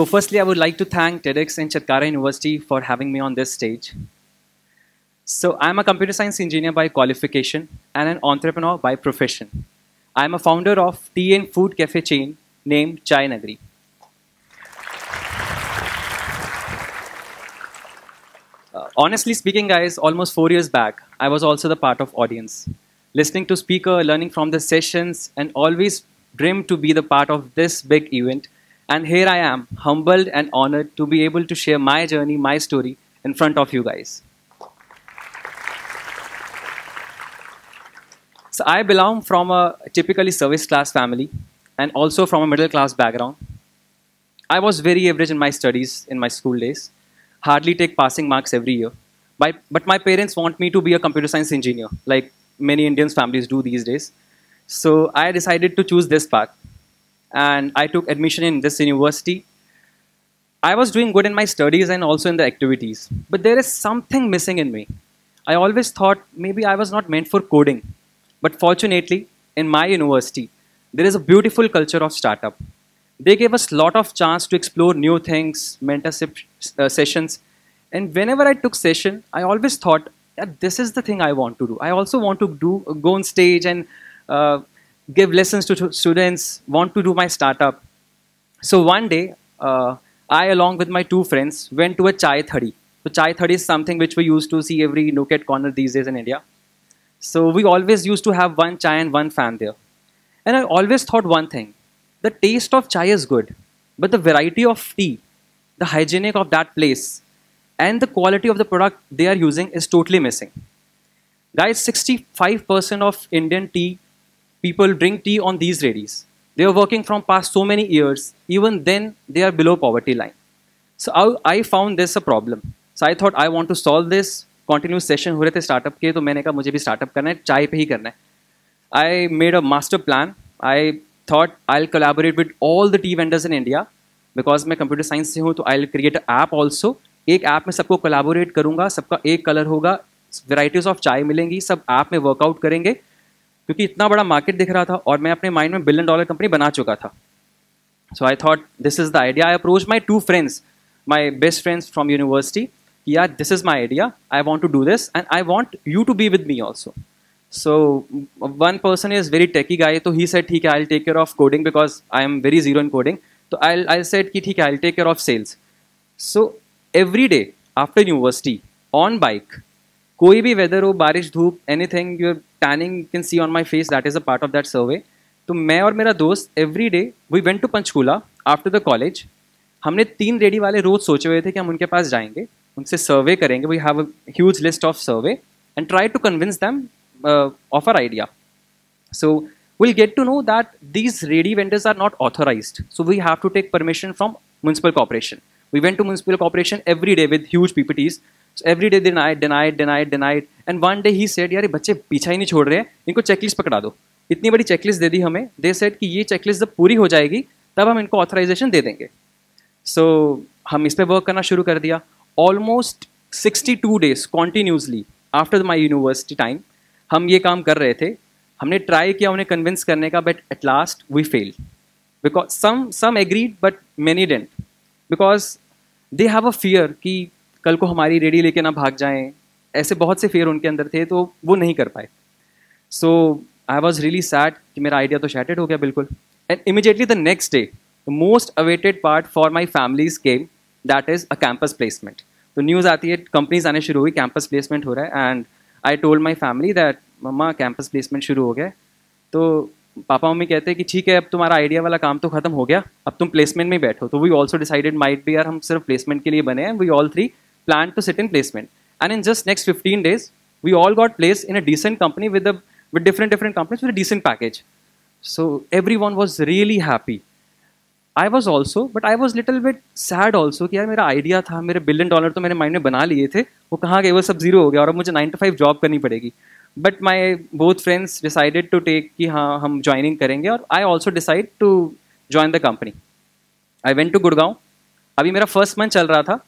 So firstly, I would like to thank TEDx and Chatkara University for having me on this stage. So I'm a computer science engineer by qualification and an entrepreneur by profession. I'm a founder of tea and food cafe chain named Chai Nagri. Uh, honestly speaking, guys, almost four years back, I was also the part of audience. Listening to speaker, learning from the sessions, and always dreamed to be the part of this big event and here I am, humbled and honored to be able to share my journey, my story in front of you guys. So I belong from a typically service class family and also from a middle class background. I was very average in my studies in my school days, hardly take passing marks every year. My, but my parents want me to be a computer science engineer, like many Indian families do these days. So I decided to choose this path and I took admission in this university. I was doing good in my studies and also in the activities, but there is something missing in me. I always thought maybe I was not meant for coding, but fortunately, in my university, there is a beautiful culture of startup. They gave us lot of chance to explore new things, mentorship uh, sessions, and whenever I took session, I always thought this is the thing I want to do. I also want to do go on stage and uh, give lessons to students, want to do my startup. So one day, uh, I, along with my two friends, went to a chai thadi. So chai thadi is something which we used to see every nook at corner these days in India. So we always used to have one chai and one fan there. And I always thought one thing, the taste of chai is good, but the variety of tea, the hygienic of that place, and the quality of the product they are using is totally missing. Guys, 65% of Indian tea people drink tea on these rates. They are working from past so many years. Even then, they are below poverty line. So I, I found this a problem. So I thought I want to solve this. Continuous session हो रहे थे startup के तो मैंने कहा मुझे भी startup करना है चाय पे ही करना है I made a master plan I thought I collaborate with all the tea vendors in India because मैं कंप्यूटर साइंस से हूँ तो create क्रिएट app also. एक app में सबको collaborate करूँगा सबका एक color होगा varieties of चाय मिलेंगी सब app में workout करेंगे क्योंकि इतना बड़ा मार्केट दिख रहा था और मैं अपने माइंड में बिलियन डॉलर कंपनी बना चुका था so I thought this is the idea I approach my two friends my best friends from university कि यार this is my idea I want to do this and I want you to be with me also so one person is very techy guy तो he said ठीक है I take care of coding because I am very zero in coding तो I I said कि ठीक है I take care of sales so every day after university on bike कोई भी weather हो बारिश धूप anything your tanning you can see on my face that is a part of that survey तो मैं और मेरा दोस्त every day we went to Panchkula after the college हमने तीन रेडी वाले रोज सोचे हुए थे कि हम उनके पास जाएंगे उनसे सर्वे करेंगे we have a huge list of survey and try to convince them of our idea so we'll get to know that these रेडी vendors are not authorise so we have to take permission from municipal corporation we went to municipal corporation every day with huge PPTs every day denied denied denied denied and one day he said यार ये बच्चे पीछा ही नहीं छोड़ रहे हैं इनको checklist पकड़ा दो इतनी बड़ी चेकलिस्ट दे दी हमें दे सेट कि ये चेकलिस्ट जब पूरी हो जाएगी तब हम इनको ऑथराइजेशन दे देंगे सो so, हम इस पर वर्क करना शुरू कर दिया almost 62 days continuously after my university time हम ये काम कर रहे थे हमने ट्राई किया उन्हें कन्विंस करने का but at last we fail because some some agreed but many didn't because they have a fear कि कल को हमारी रेडी लेके ना भाग जाएं ऐसे बहुत से फेयर उनके अंदर थे तो वो नहीं कर पाए so I was really sad कि मेरा आइडिया तो शैटेड हो गया बिल्कुल and immediately the next day the most awaited part for my families came that is a campus placement तो न्यूज़ आती है कंपनीज आने शुरू हुई कैंपस प्लेसमेंट हो रहा है and I told my family that मम्मा कैंपस प्लेसमेंट शुरू हो गया तो पापा मम्मी कहते हैं कि ठीक है अब तुम्हारा आइडिया वाला काम तो खत्म हो गया अब तुम प्लेसमेंट में बैठो तो we also decided might be are हम सिर्फ प्लेसमेंट के लिए बने हैं we all three planned to sit in placement. And in just next 15 days, we all got placed in a decent company with, a, with different, different companies with a decent package. So everyone was really happy. I was also but I was little bit sad also कि यार मेरा idea था मेरे billion dollar तो मैंने mind में बना लिए थे वो कहाँ गए वो सब जीरो हो गया और अब मुझे नाइन टू फाइव जॉब करनी पड़ेगी but my both friends decided to take कि हाँ हम ज्वाइनिंग करेंगे और I also decide to join the company I went to Gurgaon अभी मेरा फर्स्ट मंथ चल रहा था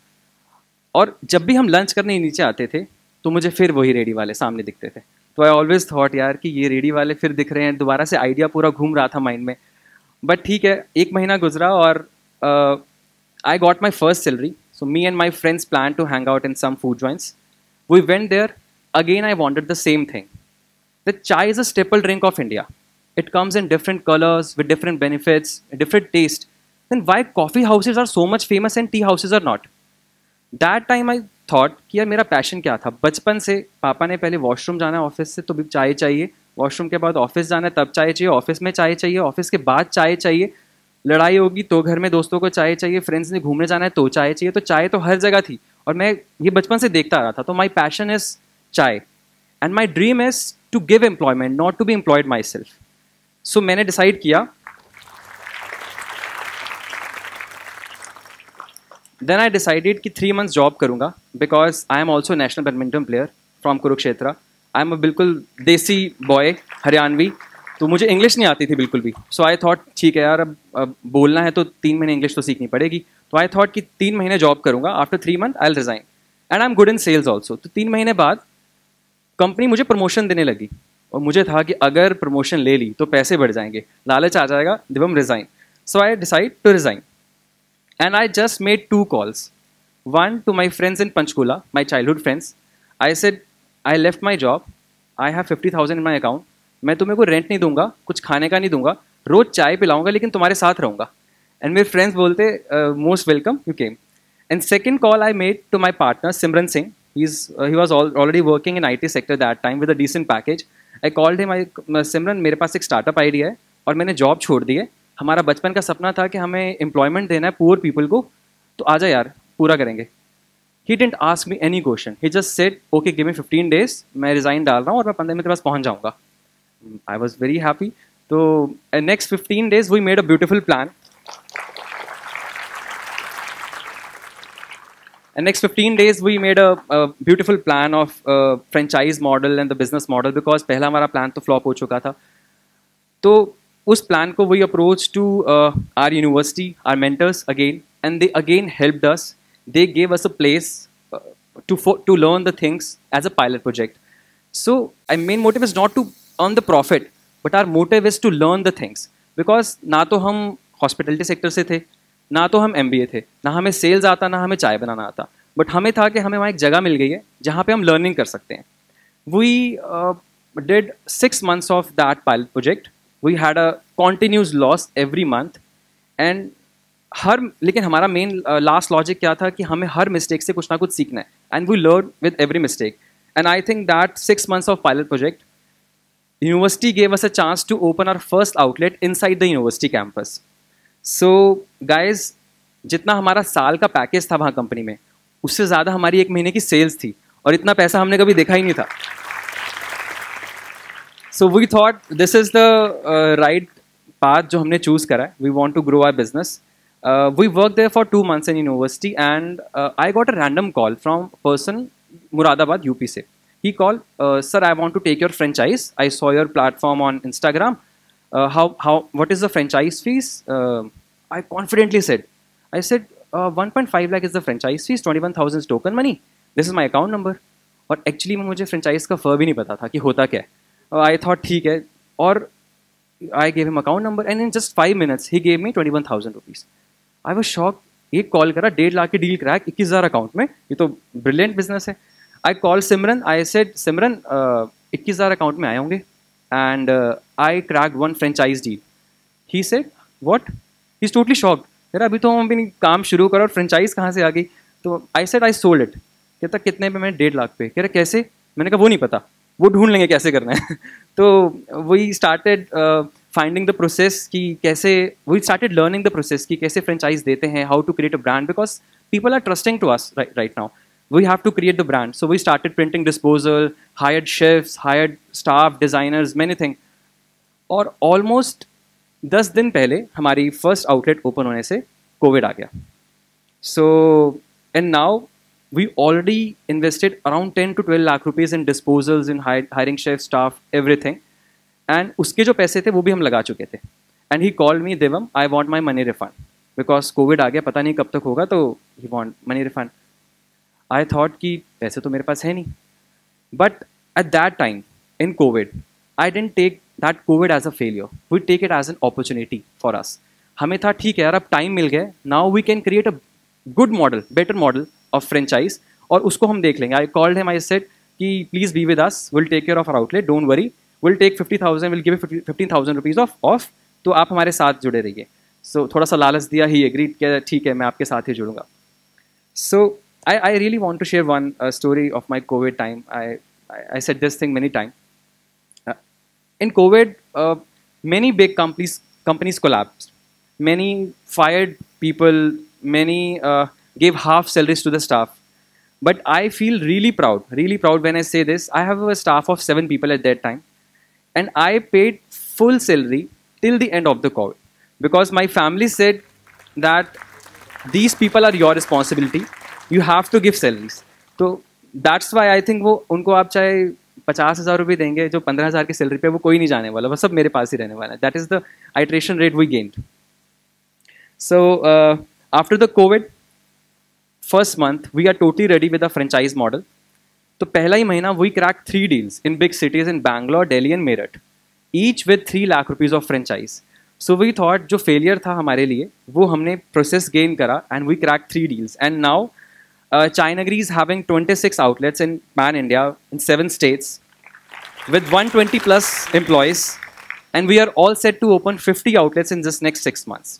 और जब भी हम लंच करने नीचे आते थे तो मुझे फिर वही रेडी वाले सामने दिखते थे तो आई ऑलवेज थॉट यार कि ये रेडी वाले फिर दिख रहे हैं दोबारा से आइडिया पूरा घूम रहा था माइंड में बट ठीक है एक महीना गुजरा और I got my first salary so me and my friends plan to hang out in some food joints we went there again I wanted the same thing the chai is a staple drink of India it comes in different colours with different benefits different taste then why coffee houses are so much famous and tea houses are not that time I thought कि यार मेरा passion क्या था बचपन से पापा ने पहले वॉशरूम जाना है ऑफिस से तो भी चाय चाहिए वॉशरूम के बाद ऑफिस जाना है तब चाय चाहिए ऑफिस में चाय चाहिए ऑफिस के बाद चाय चाहिए लड़ाई होगी तो घर में दोस्तों को चाय चाहिए फ्रेंड्स ने घूमने जाना है तो चाय चाहिए तो चाय तो हर जगह थी और मैं ये बचपन से देखता आ रहा था तो my passion is chai and my dream is to give employment not to be employed myself so मैंने डिसाइड किया देन आई डिसाइडेड कि थ्री मंथ्स जॉब करूँगा because I am also national badminton player from Kurukshetra I am a बिल्कुल desi boy Haryanvi तो मुझे English नहीं आती थी बिल्कुल भी सो आई थॉट ठीक है यार अब, अब बोलना है तो तीन महीने इंग्लिश तो सीखनी पड़ेगी तो आई थॉट कि तीन महीने जॉब करूँगा after three month I'll resign and I am good in sales also तो तीन महीने बाद कंपनी मुझे प्रमोशन देने लगी और मुझे था कि अगर प्रमोशन ले ली तो पैसे बढ़ जाएंगे लालच आ जाएगा Divam resign so I decide to resign and And I just made two calls. One to my friends in Panchkula, my friends I said I left my job I have fifty thousand in my account मैं तुम्हें को rent नहीं दूंगा कुछ खाने का नहीं दूंगा रोज चाय पिलाऊंगा लेकिन तुम्हारे साथ रहूंगा एंड मेरे फ्रेंड्स बोलते most welcome you came and second call I made to my partner Simran Singh he is he was already working in I T sector that time with a decent package I called him I Simran मेरे पास एक startup idea है और मैंने job छोड़ दी है हमारा बचपन का सपना था कि हमें एम्प्लॉयमेंट देना है पुअर पीपल को तो आ जाए यार पूरा करेंगे he didn't ask me any question he just said okay give me fifteen days मैं रिज़ाइन डाल रहा हूँ और मैं पंद्रह मिनट के पास पहुँच जाऊँगा आई वॉज वेरी हैप्पी तो next fifteen days we made a beautiful plan And next 15 days, we made a, a beautiful plan of uh, franchise model and the business model because पहला हमारा plan तो flop हो चुका था. तो उस plan को we approach to our university our mentors again and they again help thus they gave us a place to to learn the things as a pilot project so I main motive is not to earn the profit but our motive is to learn the things because ना तो हम hospitality sector से थे ना तो हम M थे ना हमें सेल्स आता ना हमें चाय बनाना आता बट हमें था कि हमें वहाँ एक जगह मिल गई है जहाँ पे हम लर्निंग कर सकते हैं we did six months of that pilot project we had a continuous loss every month and हर लेकिन हमारा मेन लास्ट लॉजिक क्या था कि हमें हर मिस्टेक से कुछ ना कुछ सीखना है and we learn with every mistake and I think that six months of pilot project university gave us a chance to open our first outlet inside the university campus so guys जितना हमारा साल का package था वहाँ company में उससे ज़्यादा हमारी एक महीने की सेल्स थी और इतना पैसा हमने कभी देखा ही नहीं था So we thought this is the uh, right path which we choose. Kara. We want to grow our business. Uh, we worked there for two months in university and uh, I got a random call from a person Muradabad, UP. He called, sir, I want to take your franchise. I saw your platform on Instagram. how, how, what is the franchise fees? I confidently said, I said, 1.5 lakh is the franchise fees, 21,000 is token money. This is my account number. But actually, I didn't know the franchise's fur. I oh, thought ठीक है और I gave him account number and in just five minutes he gave me twenty one thousand rupees I was shock एक call करा डेढ़ लाख की deal कराया इक्कीस हज़ार अकाउंट में ये तो ब्रिलियंट बिजनेस है I call Simran I said सिमरन इक्कीस हज़ार अकाउंट में आए होंगे and I crack one franchise deal he said what is totally shock यार अभी तो हम भी काम शुरू करा और फ्रेंचाइज कहाँ से आ गई तो I said I sold it कहता कितने पे मैंने डेढ़ लाख पे कह रहा कैसे मैंने कहा वो नहीं पता वो ढूंढ लेंगे कैसे करना है तो वही स्टार्टेड फाइंडिंग द प्रोसेस कि कैसे we started learning the process कि कैसे फ्रेंचाइज देते हैं how to create a brand because people are trusting to us right now we have to create the brand so we started printing disposal hired chefs hired staff designers many thing और almost दस दिन पहले हमारी first outlet open होने से Covid आ गया so and now we already invested around 10 to 12 lakh rupees in disposals in hiring chef staff everything and उसके जो पैसे थे वो भी हम लगा चुके थे and he called me Devam I want my money refund because Covid आ गया पता नहीं कब तक होगा तो he want money refund I thought कि पैसे तो मेरे पास है नहीं but at that time in Covid I didn't take that Covid as a failure we take it as an opportunity for us हमें था ठीक है यार अब टाइम मिल गया now we can create a good model better model of franchise और उसको हम देख लेंगे I called him I said कि please be with us will take care of our outlet don't worry will take fifty thousand will give fifteen thousand rupees off off तो आप हमारे साथ जुड़े रहिए सो so, थोड़ा सा लालच दिया ही एग्री किया ठीक है मैं आपके साथ ही जुड़ूंगा so I I really want to share one story of my Covid time I I said this thing many time in Covid many big companies companies collapse many fired people many gave half salaries to the staff. But I feel really proud, really proud when I say this. I have a staff of seven people at that time, and I paid full salary till the end of the COVID because my family said that these people are your responsibility. You have to give salaries. So that's why I think वो उनको आप चाहे पचास हज़ार रुपये देंगे जो पंद्रह हज़ार की सैलरी पे वो कोई नहीं जाने वाला वो सब मेरे पास ही रहने वाला है the is first month, we are totally ready with the franchise model. So, pehla hi mahina, we cracked three deals in big cities in Bangalore, Delhi and Meerut, each with 3 lakh rupees of franchise. So we thought जो failure था हमारे लिए वो हमने process gain kara and we cracked three deals. And now uh, Chinagri is having 26 outlets in Pan India in seven states with 120 plus employees. And we are all set to open 50 outlets in this next six months.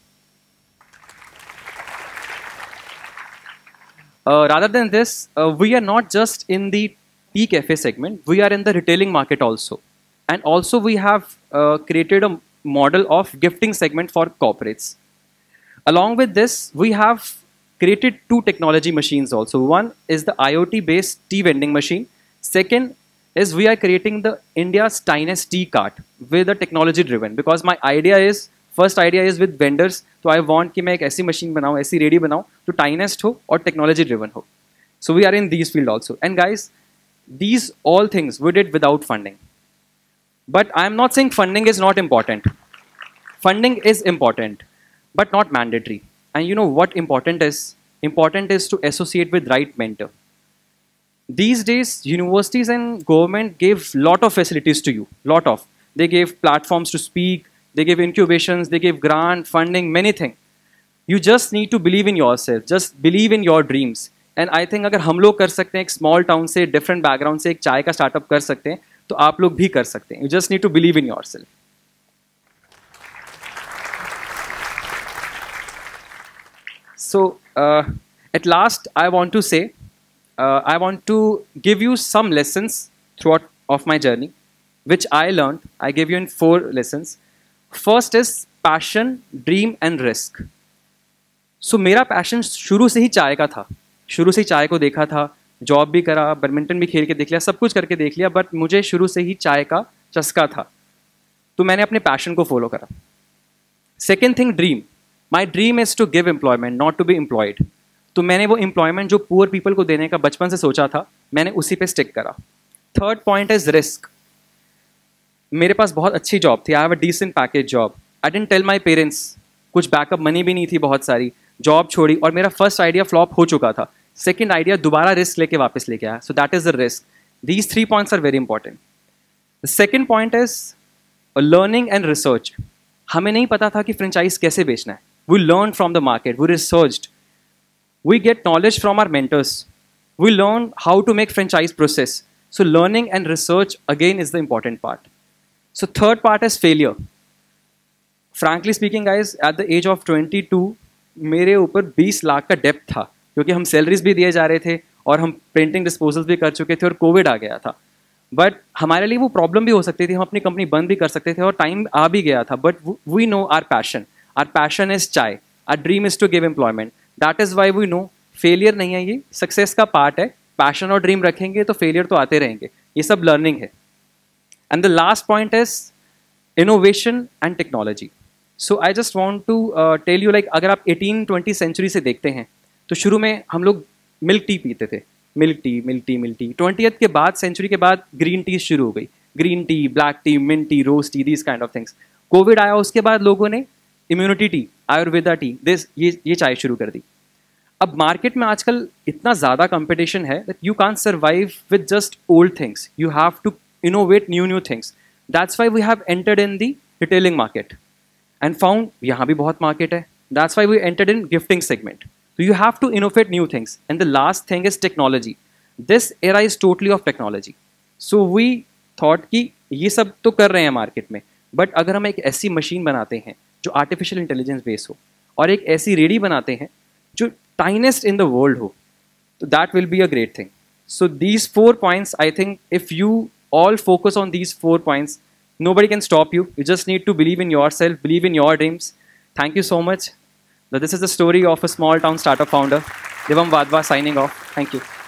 Uh, rather than this, uh, we are not just in the tea cafe segment, we are in the retailing market also. And also we have uh, created a model of gifting segment for corporates. Along with this, we have created two technology machines also. One is the IoT based tea vending machine. Second is we are creating the India's tiniest tea cart with a technology driven because my idea is, first idea is with vendors, तो I want कि मैं एक ऐसी machine बनाऊँ ऐसी ready बनाऊँ जो टाइनेस्ट हो और टेक्नोलॉजी ड्रिवन हो so we are in these field also and guys these all things we did without funding but I am not saying funding is not important funding is important but not mandatory and you know what important is important is to associate with right mentor these days universities and government gave lot of facilities to you lot of they gave platforms to speak They give incubations, they give grant, funding, many things. You just need to believe in yourself. Just believe in your dreams. And I think if we can do सकते हैं एक small town से different background से एक चाय का startup कर सकते हैं तो आप लोग भी कर सकते हैं so uh, at last i want to say uh, i want to give you some lessons throughout of my journey which i learned i gave you in four lessons first is passion dream and risk so मेरा passion शुरू से ही चाय का था शुरू से ही चाय को देखा था जॉब भी करा बैडमिंटन भी खेल के देख लिया सब कुछ करके देख लिया बट मुझे शुरू से ही चाय का चस्का था तो मैंने अपने पैशन को फॉलो करा second thing dream my dream is to give employment not to be employed तो मैंने वो एम्प्लॉयमेंट जो पुअर पीपल को देने का बचपन से सोचा था मैंने उसी पे स्टिक करा थर्ड पॉइंट इज रिस्क मेरे पास बहुत अच्छी जॉब थी I have a decent package job I didn't tell my parents कुछ बैकअप मनी भी नहीं थी बहुत सारी जॉब छोड़ी और मेरा फर्स्ट आइडिया फ्लॉप हो चुका था सेकेंड आइडिया दोबारा रिस्क लेके वापस लेके आया so that is the risk these three points are very important the second point is learning and research हमें नहीं पता था कि फ्रेंचाइज कैसे बेचना है we learn from the market we research we get knowledge from our mentors we learn how to make franchise process so learning and research again is the important part So third part is failure. Frankly speaking, guys, at the age of 22, मेरे ऊपर 20 लाख का डेप्ट था क्योंकि हम salaries भी दिए जा रहे थे और हम प्रिंटिंग डिस्पोजल्स भी कर चुके थे और कोविड आ गया था बट हमारे लिए वो प्रॉब्लम भी हो सकती थी हम अपनी कंपनी बंद भी कर सकते थे और टाइम आ भी गया था but we know our passion our passion is chai our dream is to give employment that is why we know failure नहीं है ये सक्सेस का पार्ट है पैशन और ड्रीम रखेंगे तो फेलियर तो आते रहेंगे ये सब लर्निंग है And the last point is innovation and technology. So I just want to tell you like अगर आप एटीन ट्वेंटी सेंचुरी से देखते हैं तो शुरू में हम लोग मिल्क टी पीते थे milk tea milk tea milk tea twenty के बाद सेंचुरी के बाद ग्रीन टी शुरू हो गई green tea black tea mint tea rose tea this kind of things Covid आया उसके बाद लोगों ने immunity tea Ayurveda tea this ये ये चाय शुरू कर दी अब मार्केट में आजकल इतना ज़्यादा कंपटीशन है that you can't survive with just old things you have to innovate new new things. That's why we have entered in the retailing market and found यहाँ भी बहुत market है. That's why we entered in gifting segment. So you have to innovate new things. And the last thing is technology. This era is totally of technology. So we thought कि ये सब तो कर रहे हैं market में But अगर हम एक ऐसी machine बनाते हैं जो artificial intelligence based हो और एक ऐसी ready बनाते हैं जो tiniest in the world हो तो that will be a great thing. so these four points i think if you all focus on these four points. Nobody can stop you. You just need to believe in yourself, believe in your dreams. Thank you so much. This is the story of a small town startup founder, Devam Vadva, signing off. Thank you.